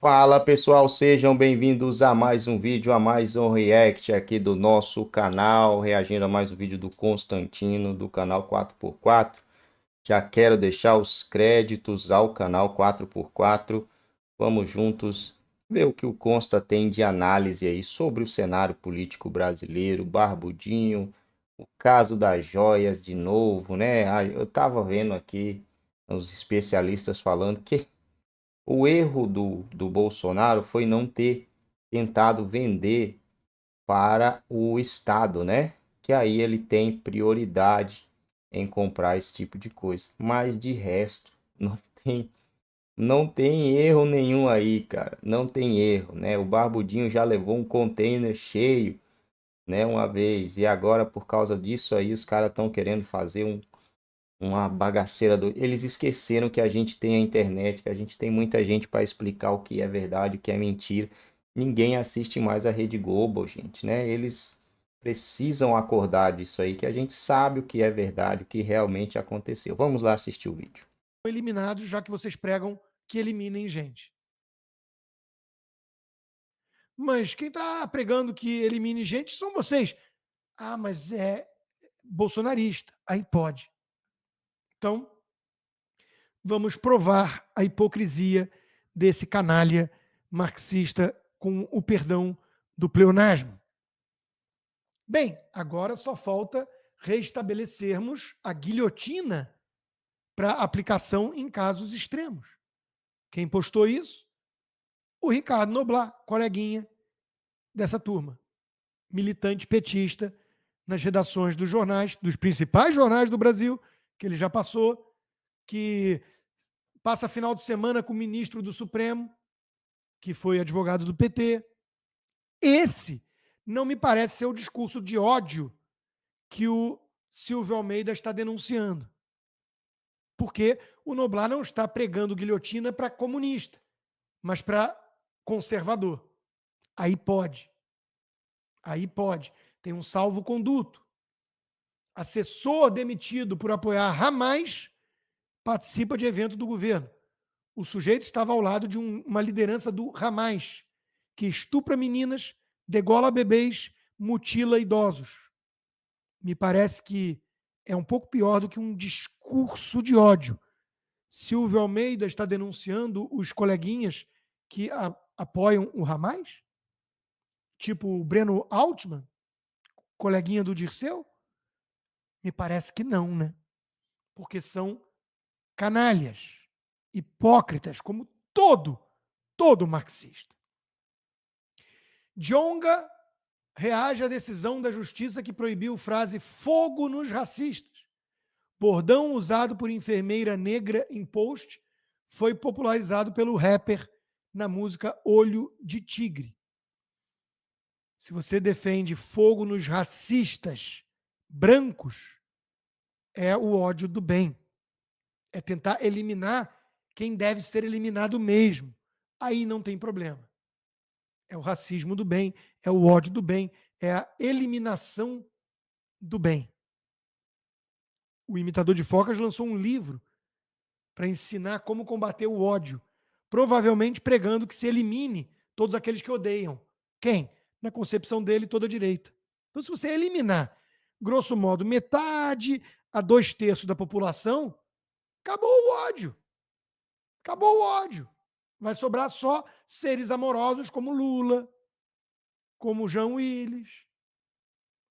Fala pessoal, sejam bem-vindos a mais um vídeo, a mais um react aqui do nosso canal, reagindo a mais um vídeo do Constantino, do canal 4x4. Já quero deixar os créditos ao canal 4x4, vamos juntos ver o que o Consta tem de análise aí sobre o cenário político brasileiro, Barbudinho, o caso das joias de novo, né? Ah, eu tava vendo aqui os especialistas falando que o erro do, do Bolsonaro foi não ter tentado vender para o Estado, né? Que aí ele tem prioridade em comprar esse tipo de coisa. Mas de resto, não tem não tem erro nenhum aí, cara. Não tem erro, né? O Barbudinho já levou um container cheio, né, uma vez. E agora por causa disso aí os caras estão querendo fazer um uma bagaceira do. Eles esqueceram que a gente tem a internet, que a gente tem muita gente para explicar o que é verdade, o que é mentira. Ninguém assiste mais a Rede Globo, gente, né? Eles precisam acordar disso aí, que a gente sabe o que é verdade, o que realmente aconteceu. Vamos lá assistir o vídeo. Eliminados, já que vocês pregam que eliminem gente. Mas quem está pregando que elimine gente são vocês. Ah, mas é bolsonarista. Aí pode. Então, vamos provar a hipocrisia desse canalha marxista com o perdão do pleonasmo. Bem, agora só falta restabelecermos a guilhotina para aplicação em casos extremos. Quem postou isso? O Ricardo Noblar, coleguinha dessa turma, militante petista nas redações dos jornais, dos principais jornais do Brasil, que ele já passou, que passa final de semana com o ministro do Supremo, que foi advogado do PT. Esse não me parece ser o discurso de ódio que o Silvio Almeida está denunciando. Porque o Noblar não está pregando guilhotina para comunista, mas para conservador. Aí pode. Aí pode. Tem um salvo-conduto assessor demitido por apoiar Hamas participa de evento do governo. O sujeito estava ao lado de um, uma liderança do Hamas, que estupra meninas, degola bebês, mutila idosos. Me parece que é um pouco pior do que um discurso de ódio. Silvio Almeida está denunciando os coleguinhas que a, apoiam o Hamas? Tipo o Breno Altman, coleguinha do Dirceu? Me parece que não, né? Porque são canalhas, hipócritas, como todo, todo marxista. Djonga reage à decisão da justiça que proibiu frase fogo nos racistas. Bordão usado por enfermeira negra em post foi popularizado pelo rapper na música Olho de Tigre. Se você defende fogo nos racistas brancos é o ódio do bem. É tentar eliminar quem deve ser eliminado mesmo. Aí não tem problema. É o racismo do bem, é o ódio do bem, é a eliminação do bem. O imitador de focas lançou um livro para ensinar como combater o ódio, provavelmente pregando que se elimine todos aqueles que odeiam. Quem? Na concepção dele, toda a direita. Então, se você eliminar grosso modo, metade a dois terços da população, acabou o ódio. Acabou o ódio. Vai sobrar só seres amorosos como Lula, como João Willis.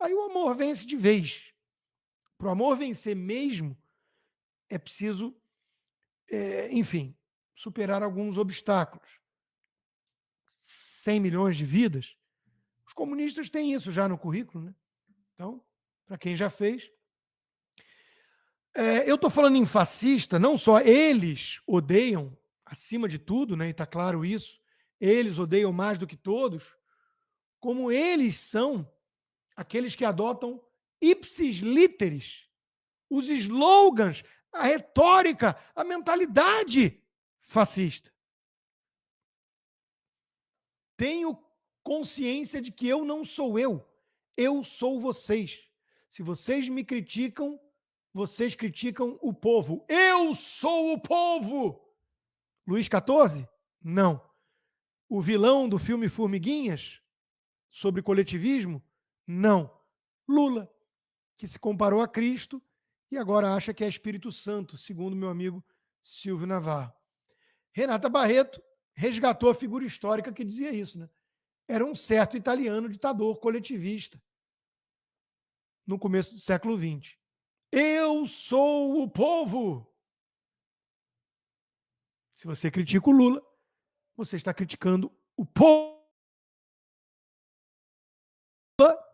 Aí o amor vence de vez. Para o amor vencer mesmo, é preciso, é, enfim, superar alguns obstáculos. 100 milhões de vidas. Os comunistas têm isso já no currículo, né? Então, para quem já fez. É, eu estou falando em fascista, não só eles odeiam, acima de tudo, né, e está claro isso, eles odeiam mais do que todos, como eles são aqueles que adotam ipsis literis, os slogans, a retórica, a mentalidade fascista. Tenho consciência de que eu não sou eu, eu sou vocês. Se vocês me criticam, vocês criticam o povo. Eu sou o povo! Luiz XIV? Não. O vilão do filme Formiguinhas, sobre coletivismo? Não. Lula, que se comparou a Cristo e agora acha que é Espírito Santo, segundo meu amigo Silvio Navarro. Renata Barreto resgatou a figura histórica que dizia isso, né? Era um certo italiano ditador coletivista no começo do século XX. Eu sou o povo. Se você critica o Lula, você está criticando o povo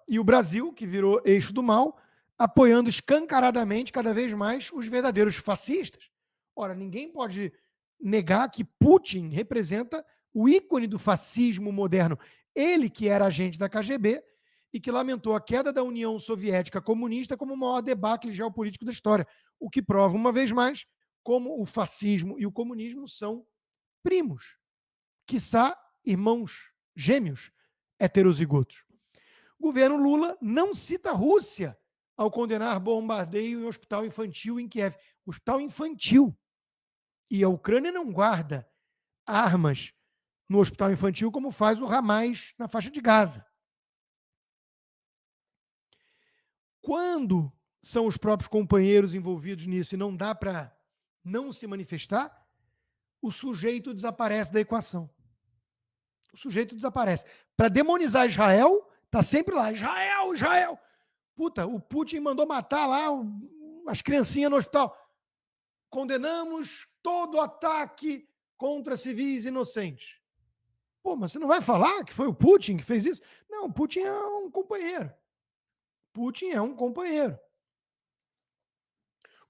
e o Brasil, que virou eixo do mal, apoiando escancaradamente cada vez mais os verdadeiros fascistas. Ora, ninguém pode negar que Putin representa o ícone do fascismo moderno. Ele que era agente da KGB e que lamentou a queda da União Soviética Comunista como o maior debacle geopolítico da história, o que prova, uma vez mais, como o fascismo e o comunismo são primos, quiçá irmãos gêmeos heterozigotos. O governo Lula não cita a Rússia ao condenar bombardeio em hospital infantil em Kiev. Hospital infantil. E a Ucrânia não guarda armas no hospital infantil como faz o Hamas na faixa de Gaza. Quando são os próprios companheiros envolvidos nisso e não dá para não se manifestar, o sujeito desaparece da equação. O sujeito desaparece. Para demonizar Israel, tá sempre lá, Israel, Israel. Puta, o Putin mandou matar lá as criancinhas no hospital. Condenamos todo ataque contra civis inocentes. Pô, mas você não vai falar que foi o Putin que fez isso? Não, o Putin é um companheiro. Putin é um companheiro.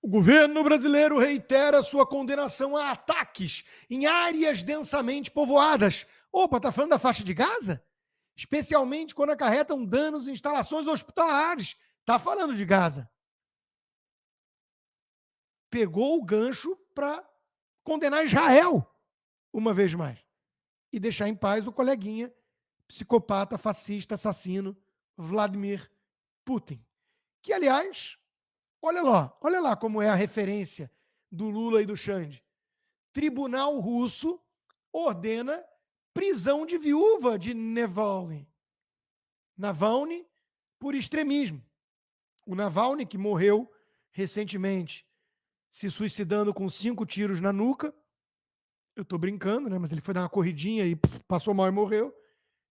O governo brasileiro reitera sua condenação a ataques em áreas densamente povoadas. Opa, tá falando da faixa de Gaza? Especialmente quando acarretam danos em instalações hospitalares. Tá falando de Gaza. Pegou o gancho para condenar Israel uma vez mais e deixar em paz o coleguinha psicopata, fascista, assassino Vladimir Putin. Que, aliás, olha lá, olha lá como é a referência do Lula e do Xande. Tribunal russo ordena prisão de viúva de Navalny. Navalny por extremismo. O Navalny, que morreu recentemente, se suicidando com cinco tiros na nuca. Eu estou brincando, né? Mas ele foi dar uma corridinha e passou mal e morreu.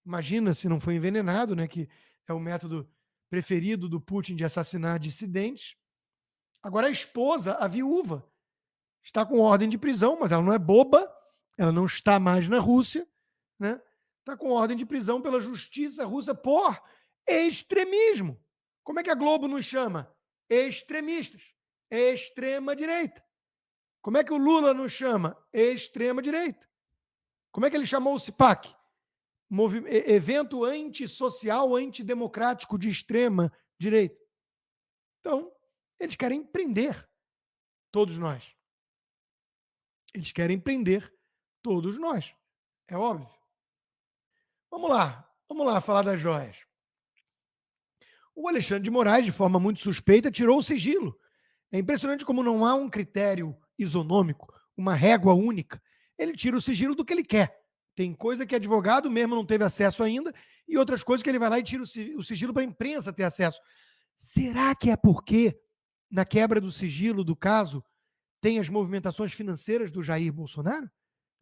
Imagina se não foi envenenado, né? Que é o método preferido do Putin de assassinar dissidentes. Agora, a esposa, a viúva, está com ordem de prisão, mas ela não é boba, ela não está mais na Rússia, né? está com ordem de prisão pela justiça russa por extremismo. Como é que a Globo nos chama? Extremistas, extrema-direita. Como é que o Lula nos chama? Extrema-direita. Como é que ele chamou o CIPAC? evento antissocial, antidemocrático de extrema direita. Então, eles querem prender todos nós. Eles querem prender todos nós. É óbvio. Vamos lá, vamos lá falar das joias. O Alexandre de Moraes, de forma muito suspeita, tirou o sigilo. É impressionante como não há um critério isonômico, uma régua única. Ele tira o sigilo do que ele quer. Tem coisa que advogado mesmo não teve acesso ainda e outras coisas que ele vai lá e tira o sigilo para a imprensa ter acesso. Será que é porque, na quebra do sigilo do caso, tem as movimentações financeiras do Jair Bolsonaro?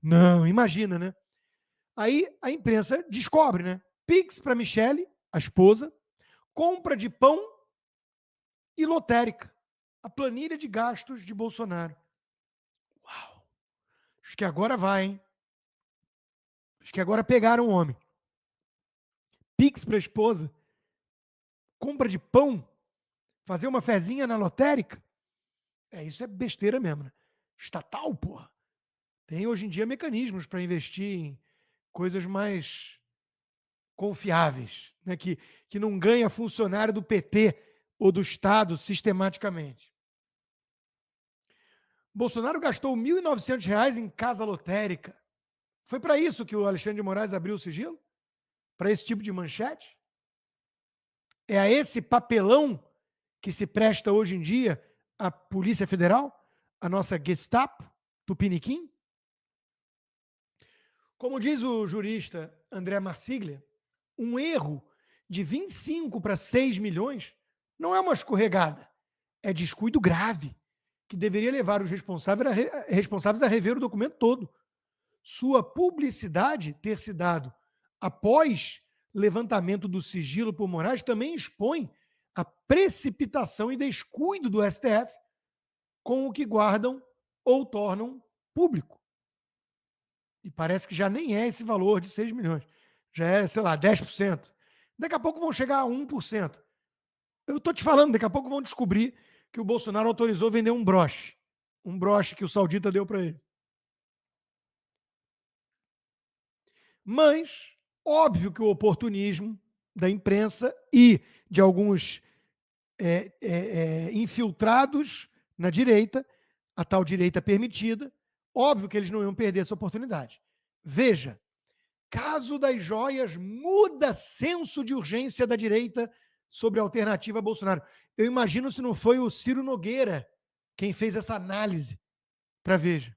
Não, imagina, né? Aí a imprensa descobre, né? Pix para Michele, a esposa, compra de pão e lotérica. A planilha de gastos de Bolsonaro. Uau! Acho que agora vai, hein? Os que agora pegaram o homem. Pix para esposa. Compra de pão. Fazer uma fezinha na lotérica. É, isso é besteira mesmo, né? Estatal, porra. Tem hoje em dia mecanismos para investir em coisas mais confiáveis, né? que, que não ganha funcionário do PT ou do Estado sistematicamente. Bolsonaro gastou R$ 1.900 em casa lotérica. Foi para isso que o Alexandre de Moraes abriu o sigilo? Para esse tipo de manchete? É a esse papelão que se presta hoje em dia a Polícia Federal, a nossa Gestapo, Tupiniquim? Como diz o jurista André Marsiglia, um erro de 25 para 6 milhões não é uma escorregada, é descuido grave, que deveria levar os responsáveis a, responsáveis a rever o documento todo sua publicidade ter se dado após levantamento do sigilo por Moraes também expõe a precipitação e descuido do STF com o que guardam ou tornam público. E parece que já nem é esse valor de 6 milhões. Já é, sei lá, 10%. Daqui a pouco vão chegar a 1%. Eu estou te falando, daqui a pouco vão descobrir que o Bolsonaro autorizou vender um broche. Um broche que o Saudita deu para ele. Mas, óbvio que o oportunismo da imprensa e de alguns é, é, é, infiltrados na direita, a tal direita permitida, óbvio que eles não iam perder essa oportunidade. Veja, caso das joias muda senso de urgência da direita sobre a alternativa a Bolsonaro. Eu imagino se não foi o Ciro Nogueira quem fez essa análise para Veja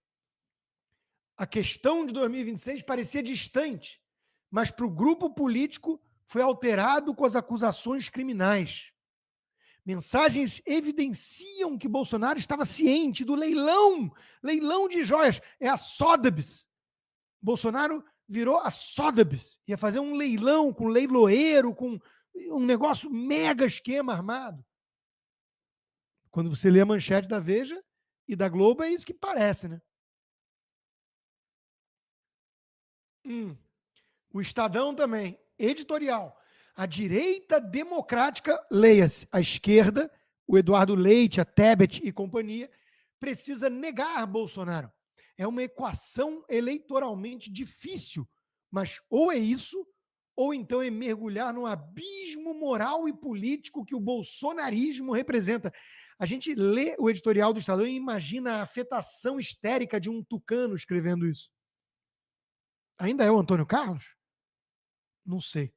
a questão de 2026 parecia distante, mas para o grupo político foi alterado com as acusações criminais. Mensagens evidenciam que Bolsonaro estava ciente do leilão, leilão de joias. É a Sódebs. Bolsonaro virou a Sódebs. Ia fazer um leilão com leiloeiro, com um negócio mega esquema armado. Quando você lê a manchete da Veja e da Globo, é isso que parece, né? Hum. O Estadão também, editorial. A direita democrática, leia-se, a esquerda, o Eduardo Leite, a Tebet e companhia, precisa negar Bolsonaro. É uma equação eleitoralmente difícil, mas ou é isso, ou então é mergulhar no abismo moral e político que o bolsonarismo representa. A gente lê o editorial do Estadão e imagina a afetação histérica de um tucano escrevendo isso. Ainda é o Antônio Carlos? Não sei.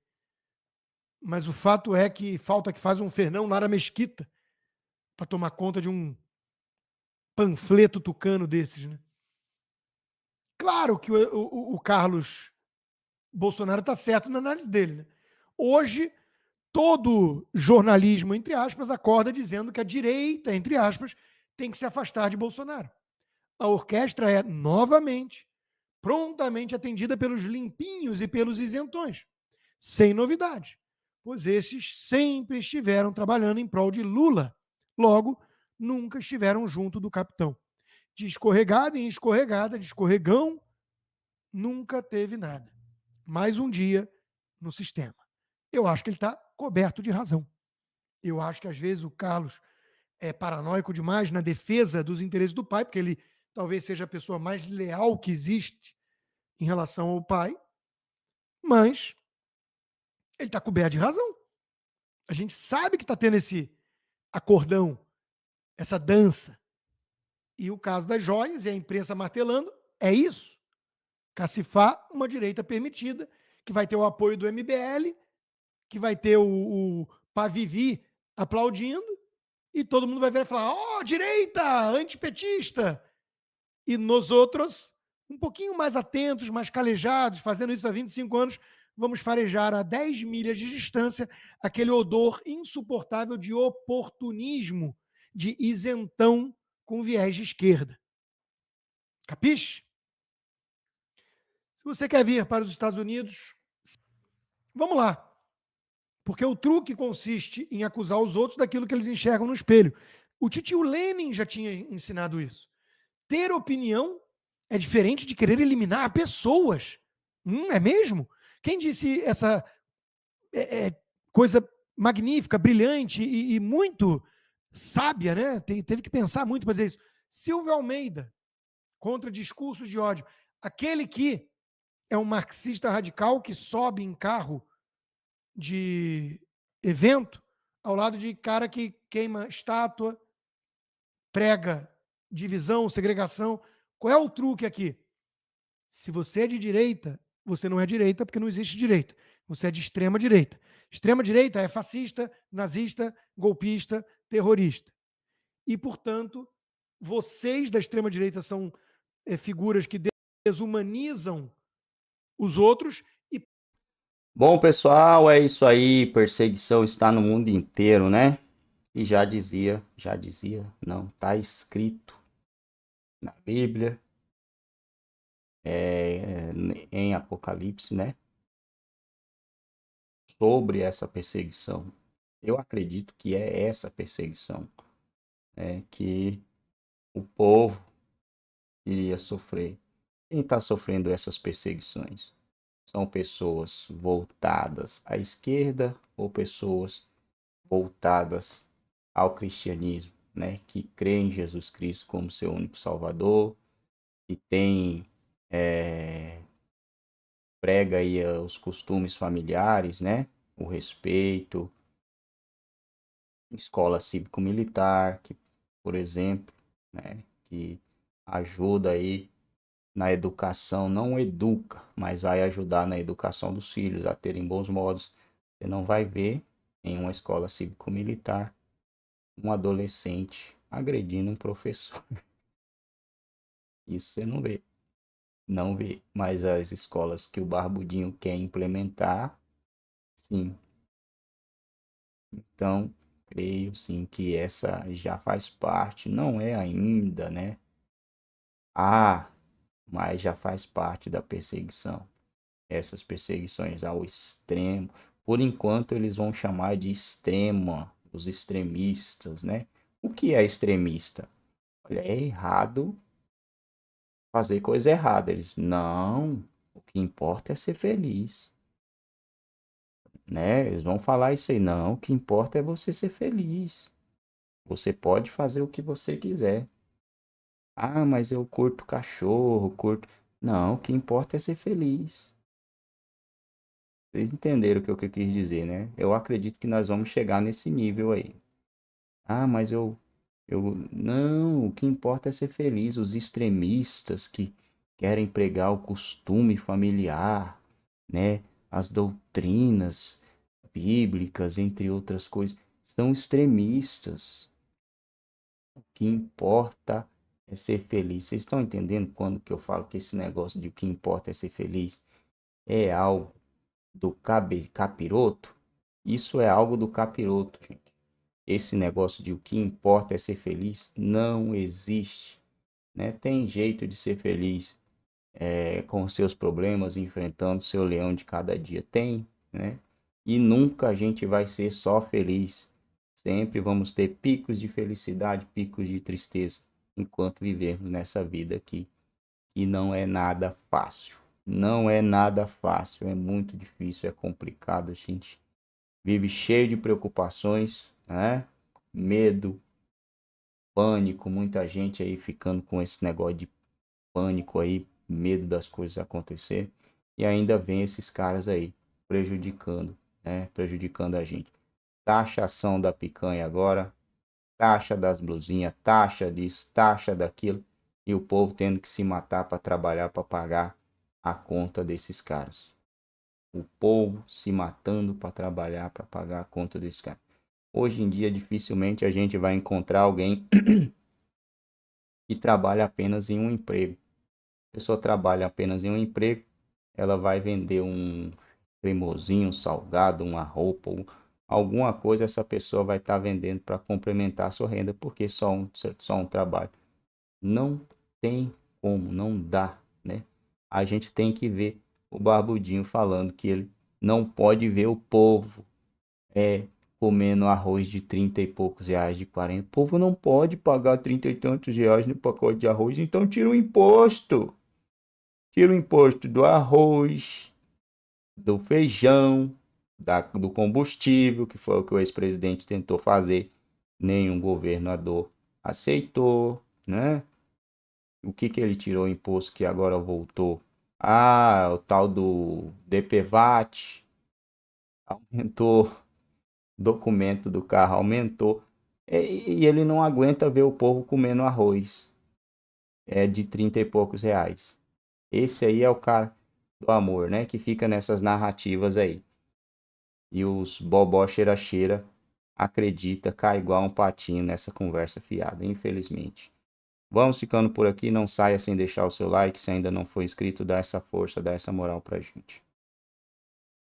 Mas o fato é que falta que faz um Fernão Lara Mesquita para tomar conta de um panfleto tucano desses, né? Claro que o, eh, o, o Carlos Bolsonaro está certo na análise dele, né? Hoje, todo jornalismo, entre aspas, acorda dizendo que a direita, entre aspas, tem que se afastar de Bolsonaro. A orquestra é, novamente, prontamente atendida pelos limpinhos e pelos isentões, sem novidade, pois esses sempre estiveram trabalhando em prol de Lula, logo, nunca estiveram junto do capitão. De escorregada em escorregada, de escorregão, nunca teve nada. Mais um dia no sistema. Eu acho que ele está coberto de razão. Eu acho que às vezes o Carlos é paranoico demais na defesa dos interesses do pai, porque ele talvez seja a pessoa mais leal que existe em relação ao pai, mas ele está coberto de razão. A gente sabe que está tendo esse acordão, essa dança. E o caso das joias e a imprensa martelando é isso. Cacifar uma direita permitida, que vai ter o apoio do MBL, que vai ter o, o Pavivi aplaudindo, e todo mundo vai ver e falar: ó, oh, direita, antipetista, e nos outros, um pouquinho mais atentos, mais calejados, fazendo isso há 25 anos, vamos farejar a 10 milhas de distância aquele odor insuportável de oportunismo, de isentão com viés de esquerda. Capiche? Se você quer vir para os Estados Unidos, vamos lá. Porque o truque consiste em acusar os outros daquilo que eles enxergam no espelho. O titio Lenin já tinha ensinado isso. Ter opinião é diferente de querer eliminar pessoas. Hum, é mesmo? Quem disse essa é, é, coisa magnífica, brilhante e, e muito sábia, né? Te, teve que pensar muito para dizer isso. Silvio Almeida, contra discursos de ódio. Aquele que é um marxista radical que sobe em carro de evento ao lado de cara que queima estátua, prega divisão, segregação. Qual é o truque aqui? Se você é de direita, você não é direita porque não existe direita. Você é de extrema direita. Extrema direita é fascista, nazista, golpista, terrorista. E, portanto, vocês da extrema direita são é, figuras que desumanizam os outros e Bom, pessoal, é isso aí. Perseguição está no mundo inteiro, né? E já dizia, já dizia, não, está escrito na Bíblia, é, em Apocalipse, né? Sobre essa perseguição. Eu acredito que é essa perseguição né? que o povo iria sofrer. Quem está sofrendo essas perseguições? São pessoas voltadas à esquerda ou pessoas voltadas ao cristianismo? né, que crê em Jesus Cristo como seu único Salvador e tem é, prega aí eh, os costumes familiares, né, o respeito, escola cívico-militar, que por exemplo, né, que ajuda aí na educação, não educa, mas vai ajudar na educação dos filhos a terem bons modos. Você não vai ver em uma escola cívico-militar um adolescente agredindo um professor. Isso você não vê. Não vê. Mas as escolas que o Barbudinho quer implementar, sim. Então, creio sim que essa já faz parte. Não é ainda, né? Ah, mas já faz parte da perseguição. Essas perseguições ao extremo. Por enquanto, eles vão chamar de extrema os extremistas, né? O que é extremista? Olha, é errado fazer coisa errada. Eles, não, o que importa é ser feliz. Né? Eles vão falar isso aí, não, o que importa é você ser feliz. Você pode fazer o que você quiser. Ah, mas eu curto cachorro, curto. Não, o que importa é ser feliz. Vocês entenderam o que eu, que eu quis dizer, né? Eu acredito que nós vamos chegar nesse nível aí. Ah, mas eu. eu não, o que importa é ser feliz. Os extremistas que querem pregar o costume familiar, né? As doutrinas bíblicas, entre outras coisas, são extremistas. O que importa é ser feliz. Vocês estão entendendo quando que eu falo que esse negócio de o que importa é ser feliz é algo do cabe, capiroto, isso é algo do capiroto, gente. Esse negócio de o que importa é ser feliz não existe. Né? Tem jeito de ser feliz é, com seus problemas, enfrentando seu leão de cada dia. Tem, né? E nunca a gente vai ser só feliz. Sempre vamos ter picos de felicidade, picos de tristeza, enquanto vivermos nessa vida aqui. E não é nada fácil. Não é nada fácil, é muito difícil, é complicado. A gente vive cheio de preocupações, né? Medo, pânico, muita gente aí ficando com esse negócio de pânico aí, medo das coisas acontecer e ainda vem esses caras aí prejudicando, né? Prejudicando a gente. Taxação da picanha agora, taxa das blusinhas, taxa disso, taxa daquilo e o povo tendo que se matar para trabalhar para pagar a conta desses caras. O povo se matando para trabalhar, para pagar a conta desses caras. Hoje em dia, dificilmente a gente vai encontrar alguém que trabalha apenas em um emprego. A pessoa trabalha apenas em um emprego, ela vai vender um cremosinho, um salgado, uma roupa, alguma coisa essa pessoa vai estar tá vendendo para complementar a sua renda, porque só um, só um trabalho. Não tem como, não dá a gente tem que ver o Barbudinho falando que ele não pode ver o povo é, comendo arroz de 30 e poucos reais, de 40. O povo não pode pagar 30 e tantos reais no pacote de arroz, então tira o imposto. Tira o imposto do arroz, do feijão, da, do combustível, que foi o que o ex-presidente tentou fazer. Nenhum governador aceitou, né? o que, que ele tirou o imposto que agora voltou? Ah, o tal do DPVAT aumentou, documento do carro aumentou, e, e ele não aguenta ver o povo comendo arroz é de 30 e poucos reais. Esse aí é o cara do amor, né? Que fica nessas narrativas aí. E os bobó cheira-cheira acredita, cai igual um patinho nessa conversa fiada, infelizmente. Vamos ficando por aqui. Não saia sem deixar o seu like. Se ainda não for inscrito, dá essa força, dá essa moral pra gente.